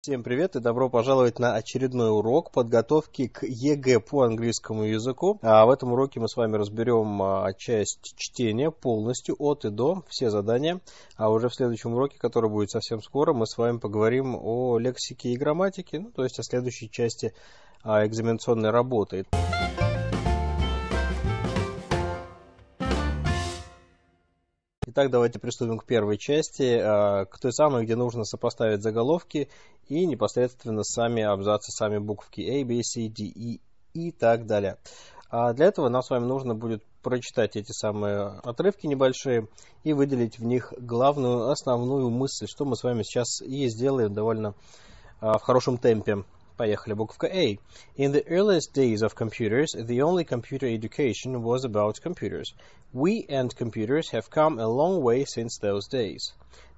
Всем привет и добро пожаловать на очередной урок подготовки к ЕГЭ по английскому языку. А в этом уроке мы с вами разберем а, часть чтения полностью от и до, все задания. А уже в следующем уроке, который будет совсем скоро, мы с вами поговорим о лексике и грамматике, ну, то есть о следующей части а, экзаменационной работы. Итак, давайте приступим к первой части, а, к той самой, где нужно сопоставить заголовки и непосредственно сами абзацы, сами буковки A, B, C, D, E и так далее. А для этого нам с вами нужно будет прочитать эти самые отрывки небольшие и выделить в них главную, основную мысль, что мы с вами сейчас и сделаем довольно а, в хорошем темпе. Поехали, буковка A. In the earliest days of computers, the only computer education was about computers. We and computers have come a long way since those days.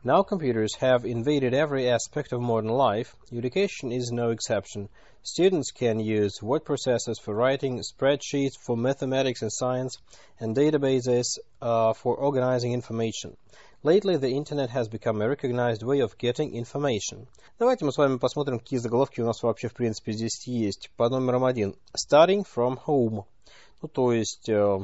Now computers have invaded every aspect of modern life. Education is no exception. Students can use word processors for writing, spreadsheets for mathematics and science, and databases uh, for organizing information. Lately the internet has become a recognized way of getting information. Давайте мы с вами посмотрим, какие заголовки у нас вообще в принципе здесь есть. По номерам один. Starting from home. Ну, то есть э,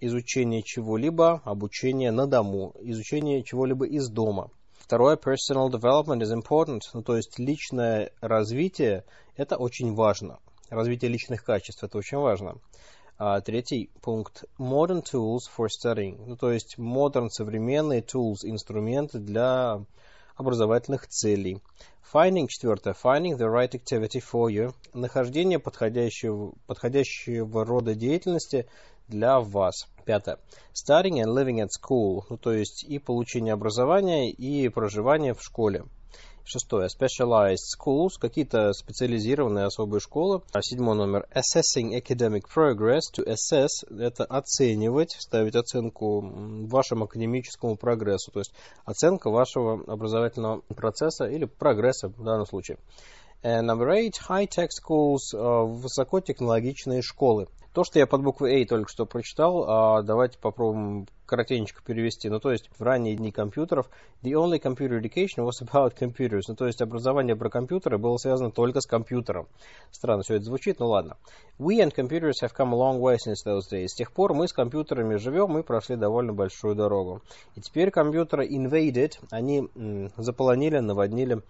изучение чего-либо, обучение на дому, изучение чего-либо из дома. Второе, personal development is important, ну, то есть личное развитие, это очень важно. Развитие личных качеств, это очень важно. А, третий пункт – modern tools for studying. Ну, то есть modern, современные tools, инструменты для образовательных целей. Finding, четвертое, finding the right activity for you. Нахождение подходящего, подходящего рода деятельности для вас. Пятое. Studying and living at school. Ну, то есть и получение образования, и проживание в школе. Шестое. Specialized Schools, какие-то специализированные особые школы. А седьмой номер. Assessing Academic Progress. To assess – это оценивать, ставить оценку вашему академическому прогрессу. То есть оценка вашего образовательного процесса или прогресса в данном случае. And number eight. High-tech schools. Э, высокотехнологичные школы. То, что я под буквой A только что прочитал, а, давайте попробуем коротенько перевести. Ну, то есть, в ранние дни компьютеров the only computer education was about computers. Ну, то есть, образование про компьютеры было связано только с компьютером. Странно все это звучит, ну ладно. We and computers have come a long way since those days. С тех пор мы с компьютерами живем, мы прошли довольно большую дорогу. И теперь компьютеры invaded, они м, заполонили, наводнили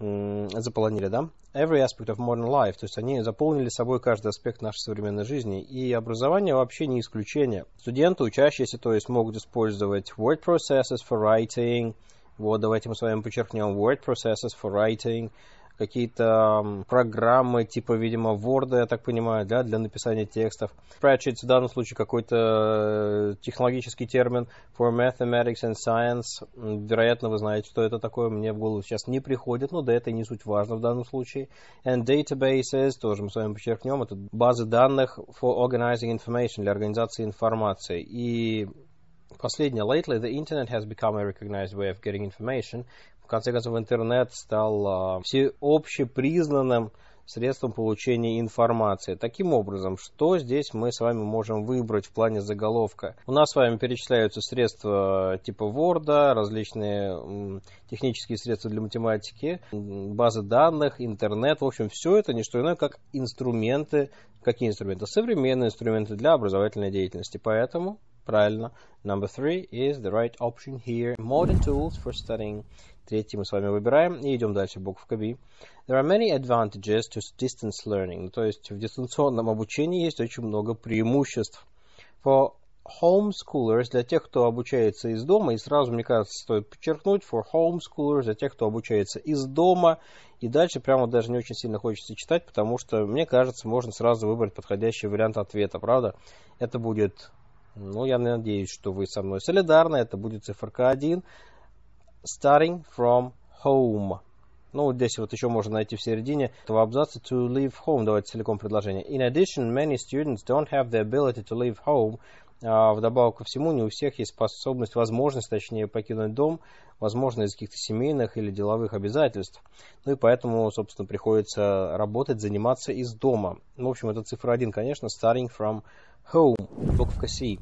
заполонили, да? Every aspect of modern life, то есть они заполнили собой каждый аспект нашей современной жизни, и образование вообще не исключение. Студенты, учащиеся, то есть могут использовать word processes for writing, вот давайте мы с вами подчеркнем word processes for writing, какие-то программы типа, видимо, Word, я так понимаю, да, для написания текстов. Pratchett в данном случае какой-то э, технологический термин for mathematics and science. Вероятно, вы знаете, что это такое. Мне в голову сейчас не приходит, но да это не суть важно в данном случае. And databases, тоже мы с вами подчеркнем, это базы данных for organizing information, для организации информации. И Последнее. Lately, the internet has become a recognized way of getting information, конце концов, интернет стал а, всеобщепризнанным средством получения информации. Таким образом, что здесь мы с вами можем выбрать в плане заголовка? У нас с вами перечисляются средства э, типа Word, различные технические средства для математики, базы данных, интернет. В общем, все это не что иное, как инструменты. Какие инструменты? Современные инструменты для образовательной деятельности. Поэтому, правильно, number three is the right option here. Modern tools for studying Третий мы с вами выбираем и идем дальше, буковка B. There are many advantages to distance learning. то есть в дистанционном обучении есть очень много преимуществ. For homeschoolers, для тех, кто обучается из дома, и сразу, мне кажется, стоит подчеркнуть, for homeschoolers, для тех, кто обучается из дома, и дальше прямо даже не очень сильно хочется читать, потому что, мне кажется, можно сразу выбрать подходящий вариант ответа, правда? Это будет, ну, я надеюсь, что вы со мной солидарны, это будет циферка 1, starting from home. Ну, вот здесь вот еще можно найти в середине этого абзаца to leave home. Давайте целиком предложение. In addition, many students don't have the ability to leave home. А, вдобавок ко всему, не у всех есть способность, возможность, точнее, покинуть дом, возможно, из каких-то семейных или деловых обязательств. Ну и поэтому, собственно, приходится работать, заниматься из дома. Ну, в общем, это цифра один, конечно, starting from home, буковка C.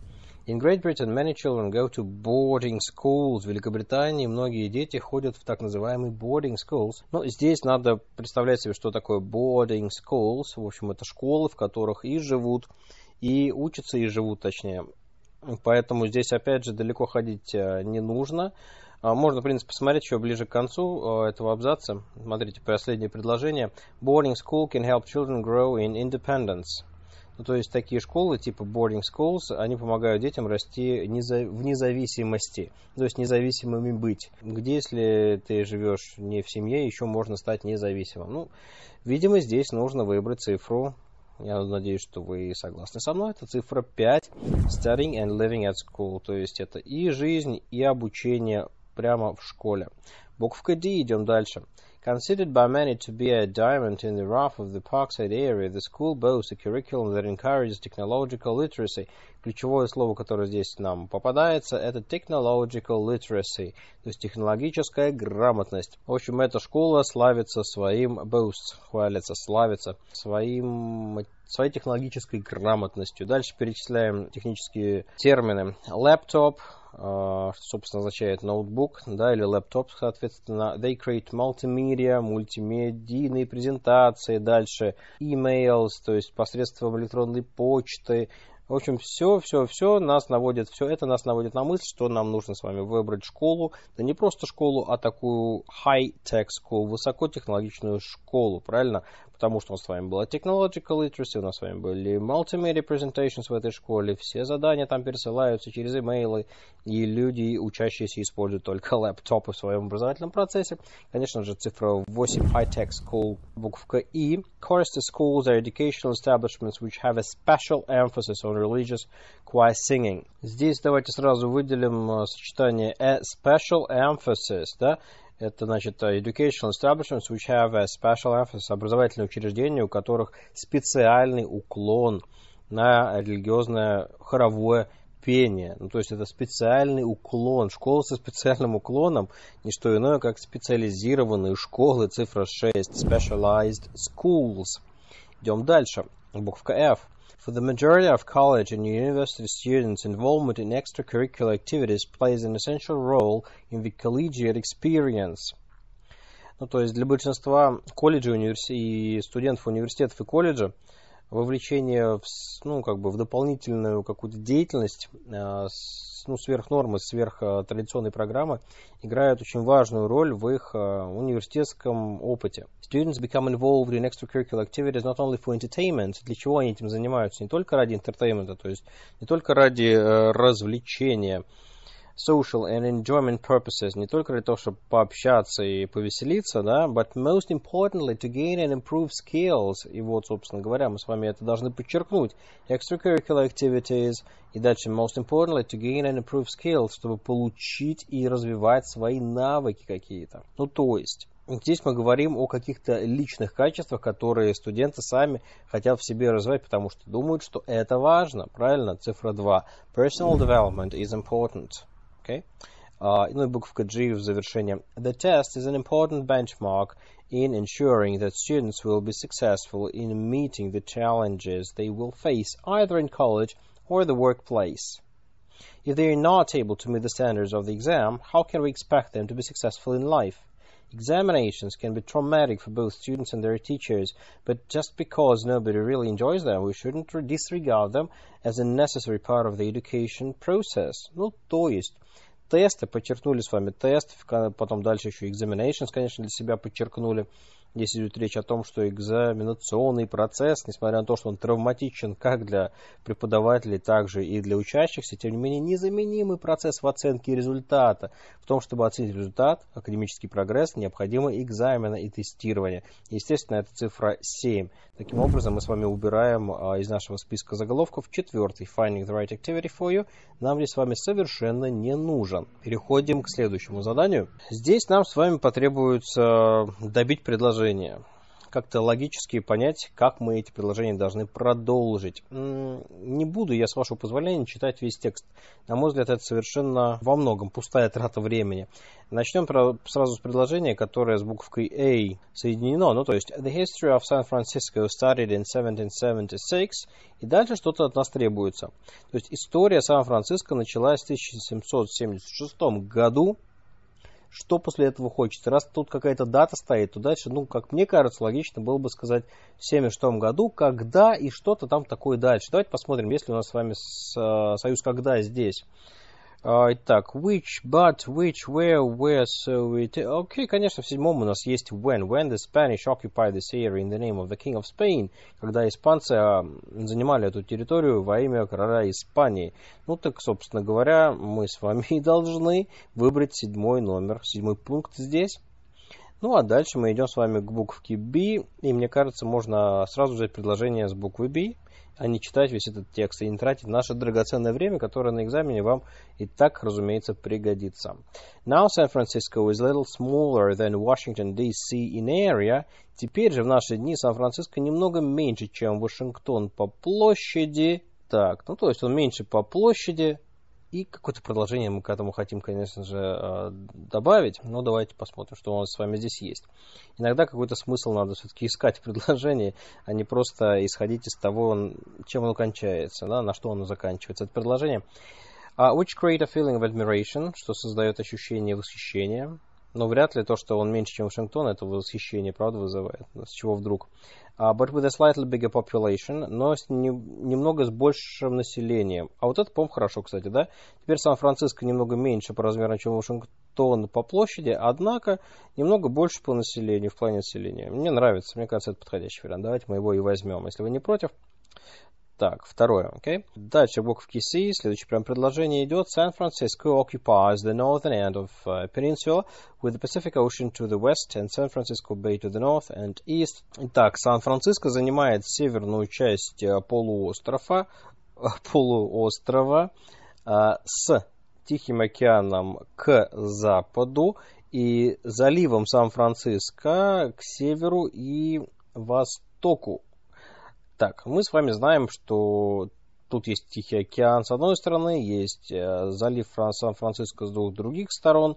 In Great Britain many children go to boarding schools. В Великобритании многие дети ходят в так называемые boarding schools. Но ну, здесь надо представлять себе, что такое boarding schools. В общем, это школы, в которых и живут, и учатся, и живут, точнее. Поэтому здесь, опять же, далеко ходить э, не нужно. А, можно, в принципе, посмотреть еще ближе к концу э, этого абзаца. Смотрите, последнее предложение. Boarding school can help children grow in independence. Ну, то есть такие школы типа boarding schools, они помогают детям расти в независимости, то есть независимыми быть. Где, если ты живешь не в семье, еще можно стать независимым? Ну, видимо, здесь нужно выбрать цифру. Я надеюсь, что вы согласны со мной. Это цифра 5. Studying and living at school. То есть это и жизнь, и обучение прямо в школе. Буковка D идем Дальше. Considered by many to be a diamond in the rough of the Parkside area, the school boasts a curriculum that encourages technological literacy. Ключевое слово, которое здесь нам попадается, это technological literacy, то есть технологическая грамотность. В общем, эта школа славится своим, boasts, хвалится, славится своим своей технологической грамотностью. Дальше перечисляем технические термины. laptop что, э, собственно, означает ноутбук, да, или лэптоп, соответственно. They create multimedia, мультимедийные презентации, дальше emails, то есть посредством электронной почты. В общем, все, все, все нас наводит, все это нас наводит на мысль, что нам нужно с вами выбрать школу, да не просто школу, а такую high-tech school, высокотехнологичную школу, правильно? потому что у нас с вами была Technological Literacy, у нас с вами были Multimedia Presentations в этой школе, все задания там пересылаются через имейлы, и люди, учащиеся, используют только лэптопы в своем образовательном процессе. Конечно же, цифра 8 High-Tech School, буковка И. Chorus to schools are educational establishments which have a special emphasis on religious choir singing. Здесь давайте сразу выделим э, сочетание a «э», special emphasis, да, это, значит, educational establishments which have a special emphasis, образовательные учреждения, у которых специальный уклон на религиозное хоровое пение. Ну, то есть это специальный уклон. Школа со специальным уклоном не что иное, как специализированные школы, цифра 6, specialized schools. Идем дальше. Буква F. For the majority of college and university students, involvement in extracurricular activities plays an essential role in the collegiate experience. Ну, то есть для большинства колледжей универс... и студентов университетов и колледжа вовлечение в, ну, как бы в дополнительную какую-то деятельность э, с ну, сверх нормы, э, сверх традиционной программы играют очень важную роль в их э, университетском опыте. Students become involved in extracurricular activities not only for entertainment, для чего они этим занимаются, не только ради entertainment, то есть не только ради э, развлечения, social and enjoyment purposes, не только для того, чтобы пообщаться и повеселиться, да, but most importantly to gain and improve skills. И вот, собственно говоря, мы с вами это должны подчеркнуть. Extracurricular activities и дальше most importantly to gain and improve skills, чтобы получить и развивать свои навыки какие-то. Ну, то есть, Здесь мы говорим о каких-то личных качествах, которые студенты сами хотят в себе развивать, потому что думают, что это важно. Правильно? Цифра 2. Personal development is important. Okay? Uh, in the буковка G в завершении. The test is an important benchmark in ensuring that students will be successful in meeting the challenges they will face either in college or the workplace. If they are not able to meet the standards of the exam, how can we expect them to be successful in life? Examinations can be traumatic for both students and their teachers, but just because nobody really enjoys them, we shouldn't disregard them as a necessary part of the education process. Ну, то есть, тесты, подчеркнули с вами тест, потом дальше еще examinations, конечно, для себя подчеркнули. Здесь идет речь о том, что экзаменационный процесс, несмотря на то, что он травматичен как для преподавателей, так же и для учащихся, тем не менее незаменимый процесс в оценке результата. В том, чтобы оценить результат, академический прогресс, необходимо экзамены и тестирование. Естественно, это цифра 7. Таким образом, мы с вами убираем а, из нашего списка заголовков четвертый «Finding the right activity for you». Нам здесь с вами совершенно не нужен. Переходим к следующему заданию. Здесь нам с вами потребуется добить предложение предложения. Как-то логически понять, как мы эти предложения должны продолжить. Не буду я, с вашего позволения, читать весь текст. На мой взгляд, это совершенно во многом пустая трата времени. Начнем сразу с предложения, которое с буквкой A соединено. Ну, то есть, The history of San Francisco started in 1776. И дальше что-то от нас требуется. То есть, история Сан-Франциско началась в 1776 году что после этого хочется. Раз тут какая-то дата стоит, то дальше, ну, как мне кажется, логично было бы сказать в 76 году, когда и что-то там такое дальше. Давайте посмотрим, если у нас с вами с, э, союз когда здесь. Э, итак, which, but, which, where, where, so it... Окей, okay, конечно, в седьмом у нас есть when. When the Spanish occupied this area in the name of the King of Spain. Когда испанцы а, занимали эту территорию во имя короля Испании. Ну так, собственно говоря, мы с вами и должны выбрать седьмой номер, седьмой пункт здесь. Ну а дальше мы идем с вами к буквке B, и мне кажется, можно сразу взять предложение с буквы B, а не читать весь этот текст и не тратить наше драгоценное время, которое на экзамене вам и так, разумеется, пригодится. Now San Francisco is a little smaller than Washington D.C. in area. Теперь же в наши дни Сан-Франциско немного меньше, чем Вашингтон по площади. Так, ну то есть он меньше по площади, и какое-то продолжение мы к этому хотим, конечно же, э, добавить, но давайте посмотрим, что у нас с вами здесь есть. Иногда какой-то смысл надо все-таки искать в предложении, а не просто исходить из того, чем оно кончается, да, на что оно заканчивается. Это предложение. Uh, which create a feeling of admiration, что создает ощущение восхищения. Но вряд ли то, что он меньше, чем Вашингтон, это восхищение, правда, вызывает. С чего вдруг? Uh, but with a slightly bigger population, но с не, немного с большим населением. А вот это, по-моему, хорошо, кстати, да? Теперь Сан-Франциско немного меньше по размеру, чем Вашингтон по площади, однако немного больше по населению, в плане населения. Мне нравится, мне кажется, это подходящий вариант. Давайте мы его и возьмем, если вы не против. Так, второе, окей. Okay. Дальше буковки C, следующее прям предложение идет. San Francisco occupies the northern end of uh, peninsula with the Pacific Ocean to the west and San Francisco Bay to the north and east. Итак, Сан-Франциско занимает северную часть uh, полуострова, э, полуострова uh, с Тихим океаном к западу и заливом Сан-Франциско к северу и востоку так, мы с вами знаем, что тут есть Тихий океан с одной стороны, есть э, залив Сан-Франциско с двух других сторон.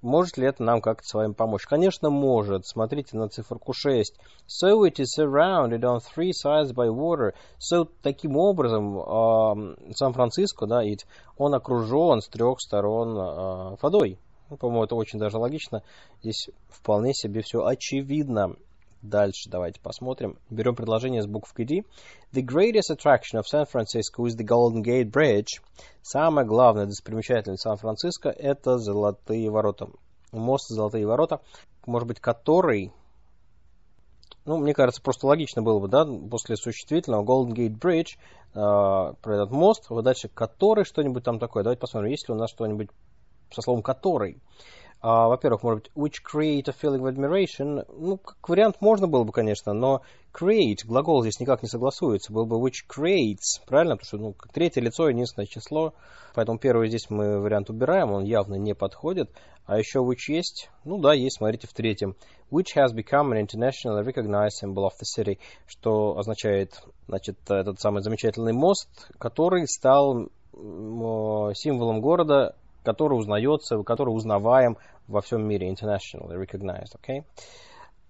Может ли это нам как-то с вами помочь? Конечно, может. Смотрите на циферку 6. So it is surrounded on three sides by water. So, таким образом, Сан-Франциско, да, it, он окружен с трех сторон э, водой. Ну, по-моему, это очень даже логично. Здесь вполне себе все очевидно. Дальше давайте посмотрим. Берем предложение с буквы D. The greatest attraction of San Francisco is the Golden Gate Bridge. Самое главное достопримечательность Сан-Франциско – это Золотые ворота. Мост Золотые ворота, может быть, который ну, мне кажется, просто логично было бы, да, после существительного Golden Gate Bridge, э, про этот мост, вот который что-нибудь там такое. Давайте посмотрим, есть ли у нас что-нибудь со словом который. А, во-первых, может быть, which create a feeling of admiration. Ну, как вариант можно было бы, конечно, но create, глагол здесь никак не согласуется. Был бы which creates, правильно? Потому что, ну, как третье лицо, единственное число. Поэтому первый здесь мы вариант убираем, он явно не подходит. А еще which есть, ну да, есть, смотрите, в третьем. Which has become an internationally recognized symbol of the city. Что означает, значит, этот самый замечательный мост, который стал символом города, который узнается, который узнаваем во всем мире, internationally recognized, okay?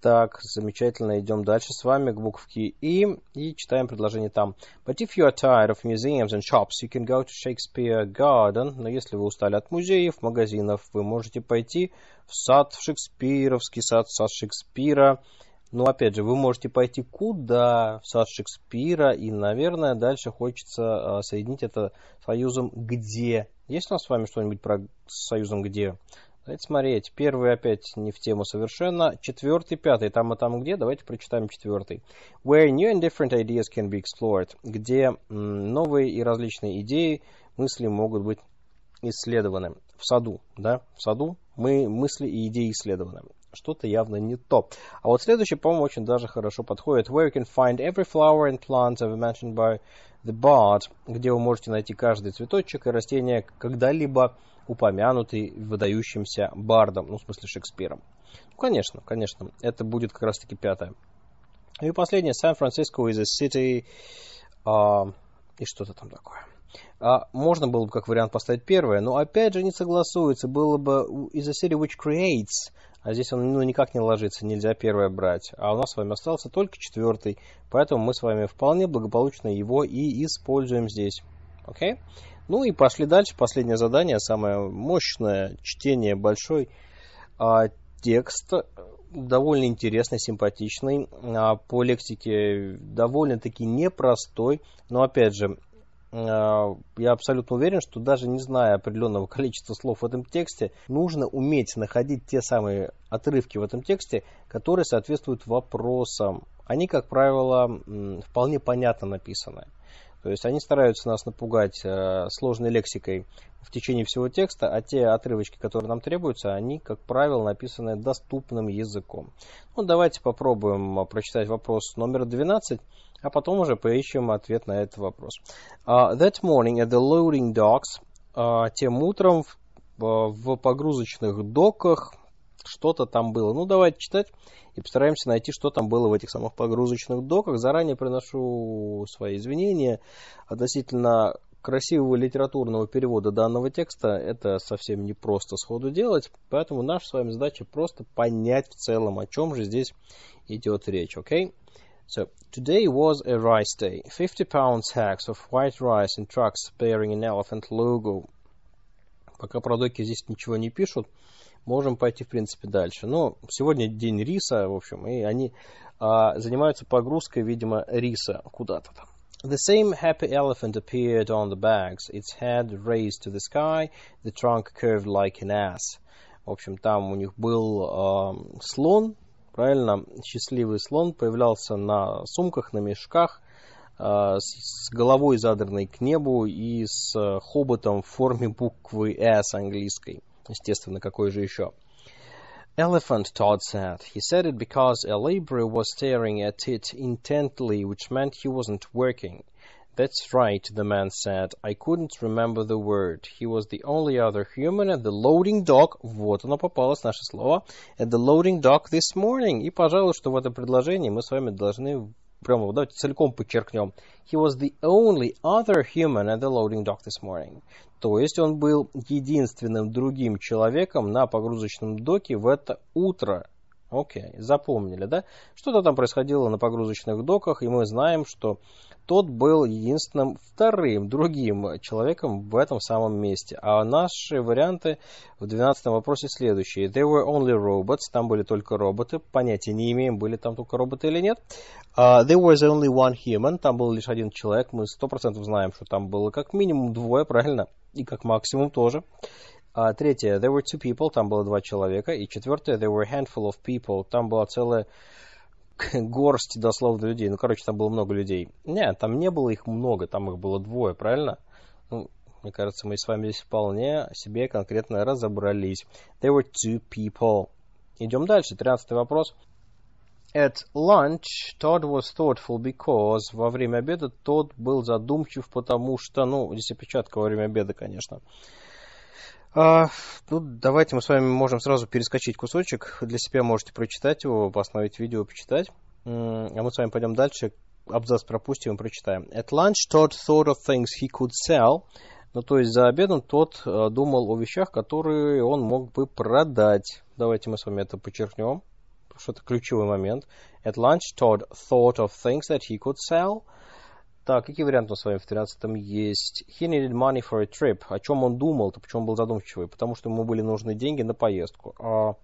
Так, замечательно, идем дальше с вами к буковке И и читаем предложение там. But if you are tired of museums and shops, you can go to Shakespeare Garden. Но если вы устали от музеев, магазинов, вы можете пойти в сад, в Шекспировский сад, в сад Шекспира. Но опять же, вы можете пойти куда? В сад Шекспира. И, наверное, дальше хочется а, соединить это союзом где есть у нас с вами что-нибудь про с союзом где? Давайте смотреть. Первый опять не в тему совершенно. Четвертый, пятый, там и там где? Давайте прочитаем четвертый. Where new and different ideas can be explored. Где новые и различные идеи, мысли могут быть исследованы. В саду, да? В саду мы мысли и идеи исследованы что-то явно не то. А вот следующий, по-моему, очень даже хорошо подходит. Where you can find every flower and plant ever mentioned by the bard, где вы можете найти каждый цветочек и растение, когда-либо упомянутый выдающимся бардом, ну, в смысле Шекспиром. Ну, конечно, конечно, это будет как раз-таки пятое. И последнее, Сан-Франциско is a city... Uh, и что-то там такое. А можно было бы как вариант поставить первое, но опять же не согласуется. Было бы из за серии which creates а здесь он ну, никак не ложится, нельзя первое брать. А у нас с вами остался только четвертый. Поэтому мы с вами вполне благополучно его и используем здесь. Окей? Okay? Ну и пошли дальше. Последнее задание, самое мощное чтение большой а, текст. Довольно интересный, симпатичный. А, по лексике довольно-таки непростой. Но опять же, Э, я абсолютно уверен, что даже не зная определенного количества слов в этом тексте, нужно уметь находить те самые отрывки в этом тексте, которые соответствуют вопросам. Они, как правило, вполне понятно написаны. То есть они стараются нас напугать э, сложной лексикой в течение всего текста, а те отрывочки, которые нам требуются, они, как правило, написаны доступным языком. Ну, давайте попробуем э, прочитать вопрос номер 12 а потом уже поищем ответ на этот вопрос. Uh, that morning at the loading docks, uh, тем утром в, uh, в погрузочных доках что-то там было. Ну, давайте читать и постараемся найти, что там было в этих самых погрузочных доках. Заранее приношу свои извинения относительно красивого литературного перевода данного текста это совсем не просто сходу делать, поэтому наша с вами задача просто понять в целом, о чем же здесь идет речь, окей? Okay? So today was a rice day. 50 pound sacks of white rice in trucks bearing an elephant logo. Пока про доки здесь ничего не пишут, можем пойти, в принципе, дальше. Но сегодня день риса, в общем, и они а, занимаются погрузкой, видимо, риса куда-то там. The same happy elephant appeared on the bags, its head raised to the sky, the trunk curved like an ass. В общем, там у них был э, слон, правильно, счастливый слон появлялся на сумках, на мешках, э, с головой задранной к небу и с э, хоботом в форме буквы «S» английской. Естественно, какой же еще? Elephant, Todd said. He said it because a laborer was staring at it intently, which meant he wasn't working. That's right, the man said. I couldn't remember the word. He was the only other human at the loading dock. Вот оно попалось, наше слово. At the loading dock this morning. И, пожалуй, что в этом предложении мы с вами должны прямо, давайте целиком подчеркнем. He was the only other human at the loading dock this morning. То есть он был единственным другим человеком на погрузочном доке в это утро. Окей, okay, запомнили, да? Что-то там происходило на погрузочных доках, и мы знаем, что тот был единственным вторым, другим человеком в этом самом месте. А наши варианты в 12 вопросе следующие. They were only robots, там были только роботы, понятия не имеем, были там только роботы или нет. Uh, there was only one human, там был лишь один человек, мы 100% знаем, что там было как минимум двое, правильно? И как максимум тоже. Uh, третье, there were two people, там было два человека. И четвертое, there were a handful of people, там была целая горсть дословно людей. Ну, короче, там было много людей. нет там не было их много, там их было двое, правильно? Ну, мне кажется, мы с вами здесь вполне себе конкретно разобрались. There were two people. Идем дальше. Тринадцатый вопрос. At lunch, Todd was thoughtful because... Во время обеда Тод был задумчив, потому что... Ну, здесь опечатка во время обеда, конечно. Конечно. А, ну, давайте мы с вами можем сразу перескочить кусочек. Для себя можете прочитать его, остановить видео, почитать. А мы с вами пойдем дальше. Абзац пропустим и прочитаем. At lunch Todd thought of things he could sell. Ну, то есть за обедом тот э, думал о вещах, которые он мог бы продать. Давайте мы с вами это подчеркнем, потому что это ключевой момент. At lunch Todd thought of things that he could sell – так, какие варианты у нас с вами в 13-м есть? He needed money for a trip. О чем он думал-то, почему он был задумчивый? Потому что ему были нужны деньги на поездку. А,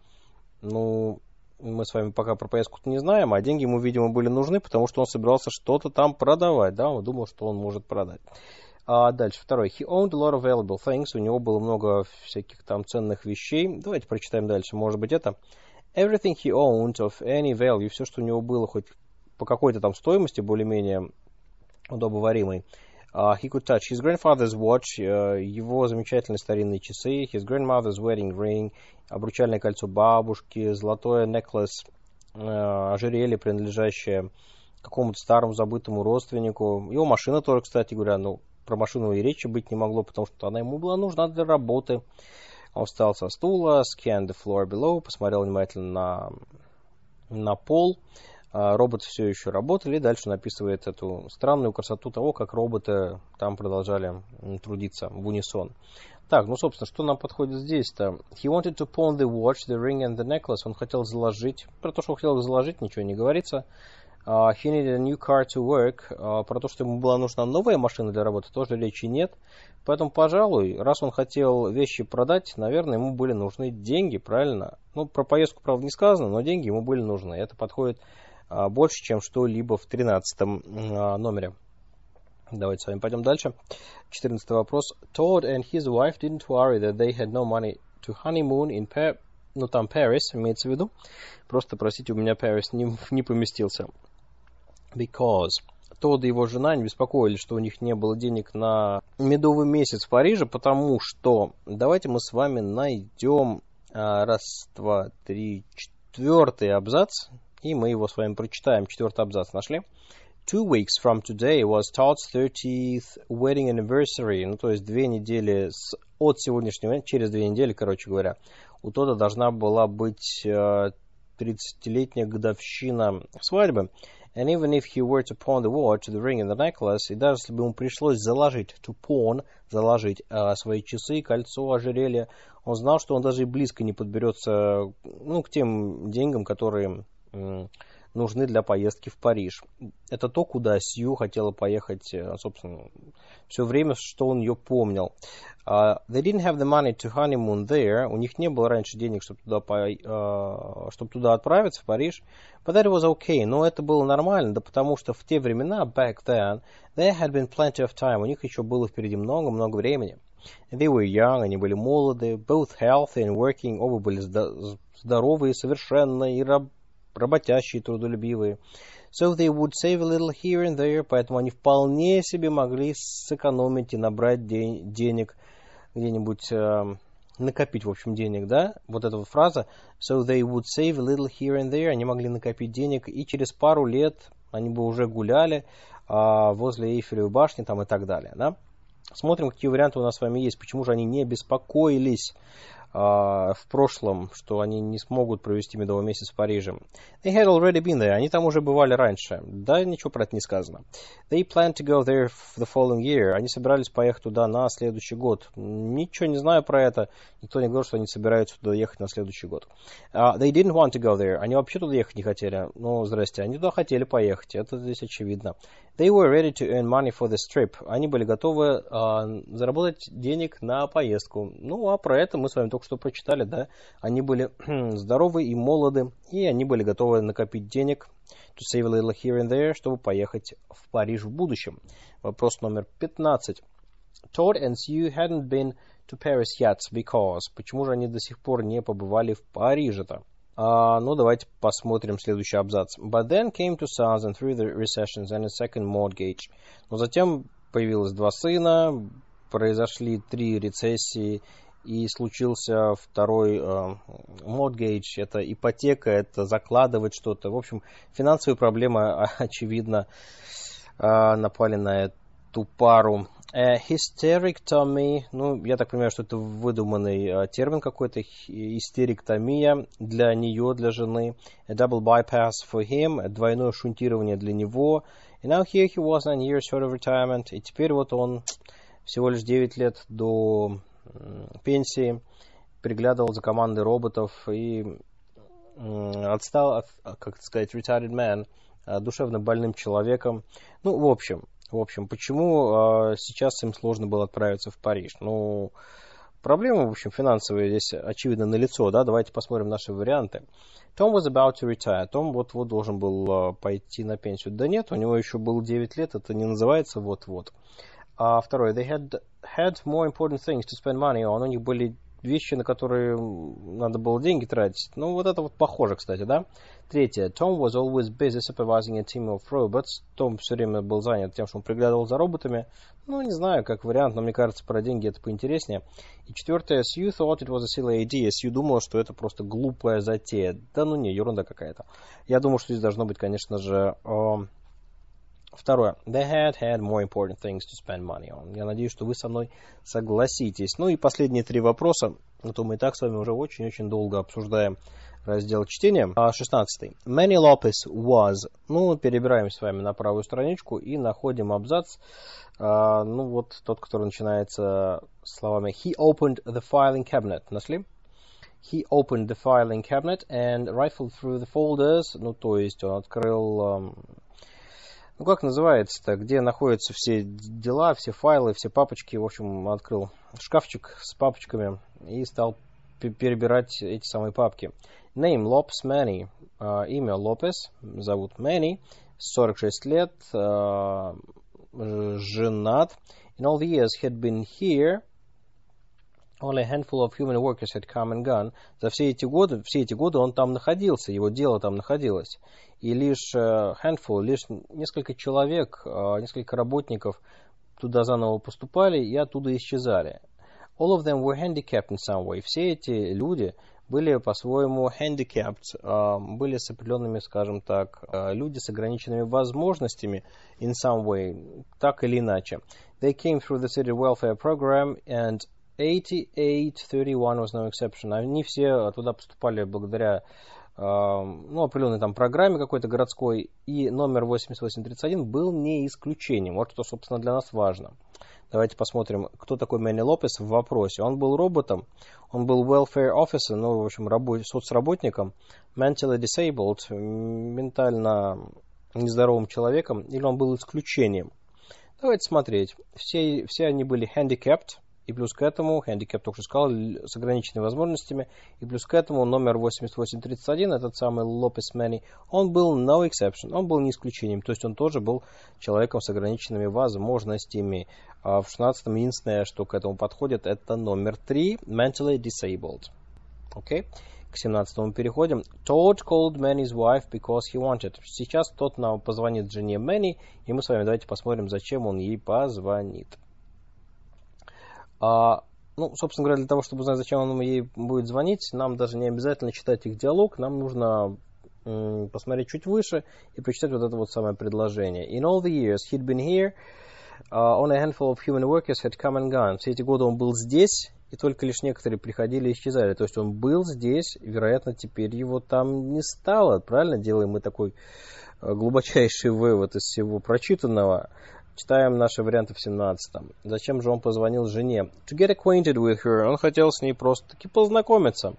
ну, мы с вами пока про поездку то не знаем, а деньги ему, видимо, были нужны, потому что он собирался что-то там продавать, да, он думал, что он может продать. А дальше, второй. He owned a lot of valuable things. У него было много всяких там ценных вещей. Давайте прочитаем дальше, может быть, это. Everything he owned of any value, все, что у него было хоть по какой-то там стоимости более-менее удобоваримый. Uh, he could touch his grandfather's watch, uh, его замечательные старинные часы, his grandmother's wedding ring, обручальное кольцо бабушки, золотое necklace, uh, ожерелье, принадлежащее какому-то старому забытому родственнику. Его машина тоже, кстати говоря, ну, про машину и речи быть не могло, потому что она ему была нужна для работы. Он встал со стула, scanned the floor below, посмотрел внимательно на, на пол, uh, а роботы все еще работали. Дальше написывает эту странную красоту того, как роботы там продолжали трудиться в унисон. Так, ну, собственно, что нам подходит здесь-то? He wanted to pawn the watch, the ring and the necklace. Он хотел заложить. Про то, что он хотел заложить, ничего не говорится. Uh, he needed a new car to work. Uh, про то, что ему была нужна новая машина для работы, тоже речи нет. Поэтому, пожалуй, раз он хотел вещи продать, наверное, ему были нужны деньги, правильно? Ну, про поездку, правда, не сказано, но деньги ему были нужны. Это подходит а, больше, чем что-либо в 13 а, номере. Давайте с вами пойдем дальше. 14 вопрос. Todd and his wife didn't worry that they had no money to honeymoon in Paris. Ну, там Paris имеется в виду. Просто, простите, у меня Paris не, не поместился. Because Тодд и его жена не беспокоились, что у них не было денег на медовый месяц в Париже, потому что давайте мы с вами найдем а, раз, два, три, четвертый абзац и мы его с вами прочитаем. Четвертый абзац нашли. Two weeks from today was Todd's 30th wedding anniversary. Ну, то есть две недели с, от сегодняшнего, через две недели, короче говоря, у Тода должна была быть 30-летняя э, годовщина свадьбы. And even if he were to pawn the watch, the ring and the necklace, и даже если бы ему пришлось заложить, to pawn, заложить э, свои часы, кольцо, ожерелье, он знал, что он даже и близко не подберется э, ну, к тем деньгам, которые нужны для поездки в Париж. Это то, куда Сью хотела поехать, э, собственно, все время, что он ее помнил. Uh, they didn't have the money to honeymoon there. У них не было раньше денег, чтобы туда, по, uh, э, чтобы туда отправиться, в Париж. But that was okay. Но это было нормально, да потому что в те времена, back then, there had been plenty of time. У них еще было впереди много-много времени. They were young, они были молоды, both healthy and working, оба были здоровы и совершенно, и работали работящие, трудолюбивые. So they would save a little here and there, поэтому они вполне себе могли сэкономить и набрать день, денег где-нибудь, э, накопить, в общем, денег, да? Вот эта вот фраза. So they would save a little here and there. Они могли накопить денег, и через пару лет они бы уже гуляли э, возле Эйфелевой башни там и так далее, да? Смотрим, какие варианты у нас с вами есть. Почему же они не беспокоились? А, в прошлом, что они не смогут провести медовый месяц в Париже. They had already been there. Они там уже бывали раньше. Да, ничего про это не сказано. They plan to go there the following year. Они собирались поехать туда на следующий год. Ничего не знаю про это. Никто не говорил, что они собираются туда ехать на следующий год. Uh, they didn't want to go there. Они вообще туда ехать не хотели. Ну, здрасте. Они туда хотели поехать. Это здесь очевидно. They were ready to earn money for this trip. Они были готовы uh, заработать денег на поездку. Ну, а про это мы с вами только только что прочитали, да, они были здоровы и молоды, и они были готовы накопить денег to save a little here and there, чтобы поехать в Париж в будущем. Вопрос номер 15. Todd and Sue hadn't been to Paris yet because... Почему же они до сих пор не побывали в Париже-то? Uh, ну, давайте посмотрим следующий абзац. But then came two sons and three recessions and a second mortgage. Но затем появилось два сына, произошли три рецессии и случился второй э, mortgage, это ипотека, это закладывать что-то. В общем, финансовые проблемы, а, очевидно, э, напали на эту пару. Э, Hysterictomy, ну, я так понимаю, что это выдуманный термин какой-то, истериктомия для нее, для жены. A double bypass for him, двойное шунтирование для него. And now here he was nine years short of retirement. И теперь вот он всего лишь 9 лет до пенсии, приглядывал за командой роботов и отстал, как сказать, retarded man, а, душевно больным человеком. Ну, в общем, в общем, почему а, сейчас им сложно было отправиться в Париж? Ну, проблемы, в общем, финансовые здесь очевидно налицо, да, давайте посмотрим наши варианты. Том was about to retire. Том вот-вот должен был а, пойти на пенсию. Да нет, у него еще было 9 лет, это не называется вот-вот. Uh, а второе, they had, had more important things to spend money on. У них были вещи, на которые надо было деньги тратить. Ну, вот это вот похоже, кстати, да? Третье. Tom was always busy supervising a team of robots. Том все время был занят тем, что он приглядывал за роботами. Ну, не знаю, как вариант, но мне кажется, про деньги это поинтереснее. И четвертое. Сью thought it was a silly idea. Сью думал, что это просто глупая затея. Да ну не, ерунда какая-то. Я думаю, что здесь должно быть, конечно же, эм, Второе. They had had more important things to spend money on. Я надеюсь, что вы со мной согласитесь. Ну и последние три вопроса. А то мы и так с вами уже очень-очень долго обсуждаем раздел чтения. 16. А, Many Lopez was. Ну, перебираем с вами на правую страничку и находим абзац. А, ну, вот тот, который начинается словами He opened the filing cabinet. Нашли? He opened the filing cabinet and rifled through the folders. Ну, то есть он открыл ну как называется-то, где находятся все дела, все файлы, все папочки. В общем, открыл шкафчик с папочками и стал перебирать эти самые папки. Name Lopes Manny. Uh, имя Лопес, зовут Manny, 46 лет, uh, женат. In all the years he had been here, Only a handful of human workers had come and gone. За все эти годы, все эти годы он там находился, его дело там находилось. И лишь э, handful, лишь несколько человек, э, несколько работников туда заново поступали и оттуда исчезали. All of them were handicapped in some way. Все эти люди были по-своему handicapped, э, были с определенными, скажем так, люди с ограниченными возможностями in some way, так или иначе. They came through the city welfare program and 8831 was no exception. Они все а, туда поступали благодаря а, ну, определенной там программе какой-то городской, и номер 8831 был не исключением. Вот что, собственно, для нас важно. Давайте посмотрим, кто такой Мэнни Лопес в вопросе. Он был роботом, он был welfare officer, ну, в общем, рабо- соцработником, mentally disabled, ментально нездоровым человеком, или он был исключением. Давайте смотреть. Все, все они были handicapped, и плюс к этому, хендикап только что сказал, с ограниченными возможностями. И плюс к этому номер 8831, этот самый Лопес Мэнни, он был no exception, он был не исключением. То есть он тоже был человеком с ограниченными возможностями. А в 16 единственное, что к этому подходит, это номер 3, mentally disabled. Окей? Okay? К 17 переходим. Todd called Manny's wife because he wanted. Сейчас тот нам позвонит жене Мэнни, и мы с вами давайте посмотрим, зачем он ей позвонит. А, ну, собственно говоря, для того, чтобы узнать, зачем он ей будет звонить, нам даже не обязательно читать их диалог, нам нужно посмотреть чуть выше и прочитать вот это вот самое предложение. In all the years he'd been here, uh, only a handful of human workers had come and gone. Все эти годы он был здесь, и только лишь некоторые приходили и исчезали. То есть он был здесь, и, вероятно, теперь его там не стало. Правильно делаем мы такой э, глубочайший вывод из всего прочитанного. Читаем наши варианты в 17 -м. Зачем же он позвонил жене? To get acquainted with her. Он хотел с ней просто-таки познакомиться.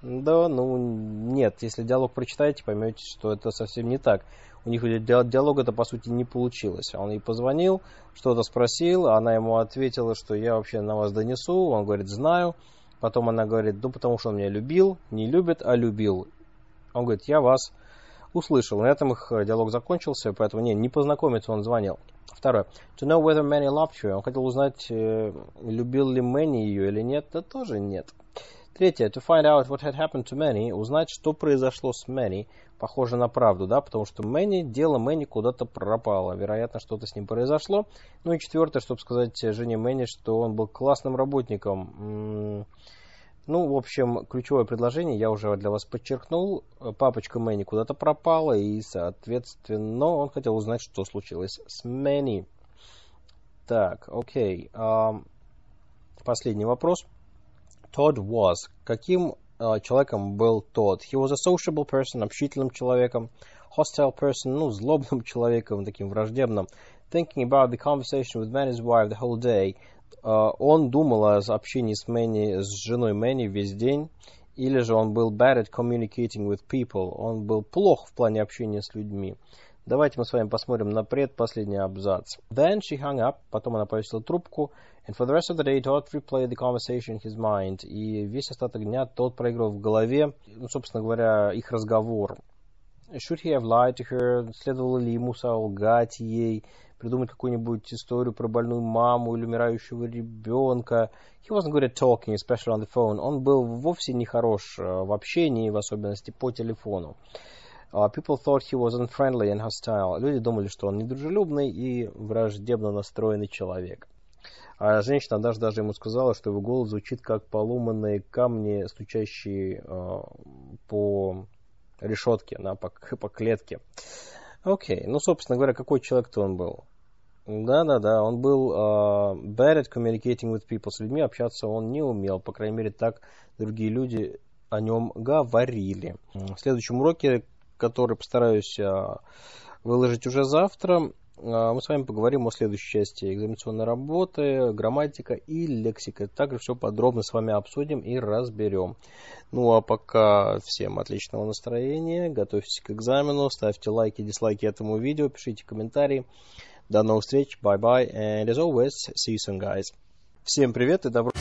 Да, ну нет, если диалог прочитаете, поймете, что это совсем не так. У них диалога это по сути не получилось. Он ей позвонил, что-то спросил, она ему ответила, что я вообще на вас донесу. Он говорит, знаю. Потом она говорит, ну потому что он меня любил, не любит, а любил. Он говорит, я вас услышал. На этом их э, диалог закончился, поэтому не, не познакомиться он звонил. Второе. To know whether Manny loved you. Он хотел узнать, э, любил ли Мэнни ее или нет. Да тоже нет. Третье. To find out what had happened to Manny. Узнать, что произошло с Мэнни. Похоже на правду, да? Потому что Мэнни, дело Мэнни куда-то пропало. Вероятно, что-то с ним произошло. Ну и четвертое, чтобы сказать жене Мэнни, что он был классным работником. Ну, в общем, ключевое предложение я уже для вас подчеркнул. Папочка Мэнни куда-то пропала, и, соответственно, он хотел узнать, что случилось с Мэнни. Так, окей. Okay. Последний вопрос. Тодд was. Каким а, человеком был Тодд? He was a sociable person, общительным человеком. Hostile person, ну, злобным человеком, таким враждебным. Thinking about the conversation with Manny's wife the whole day – а, он думал о общении с Мэнни, с женой Мэнни весь день, или же он был bad at communicating with people, он был плох в плане общения с людьми. Давайте мы с вами посмотрим на предпоследний абзац. Then she hung up, потом она повесила трубку, and for the rest of the day Todd replayed the conversation in his mind. И весь остаток дня тот проиграл в голове, ну, собственно говоря, их разговор. Should he have lied to her? Следовало ли ему солгать ей? придумать какую-нибудь историю про больную маму или умирающего ребенка. He wasn't good at talking, especially on the phone. Он был вовсе не хорош э, в общении, в особенности по телефону. Uh, people thought he was unfriendly and hostile. Люди думали, что он недружелюбный и враждебно настроенный человек. А женщина даже, даже ему сказала, что его голос звучит как поломанные камни, стучащие uh, по решетке, на по, по клетке. Uh, Окей, ну, собственно говоря, какой человек-то он был? Да-да-да, он был uh, bad at communicating with people. С людьми общаться он не умел, по крайней мере, так другие люди о нем говорили. В следующем уроке, который постараюсь uh, выложить уже завтра, а, мы с вами поговорим о следующей части экзаменационной работы, грамматика и лексика. Также все подробно с вами обсудим и разберем. Ну а пока всем отличного настроения, готовьтесь к экзамену, ставьте лайки, дизлайки этому видео, пишите комментарии. До новых встреч, bye-bye, and as always, see you soon, guys. Всем привет и добро...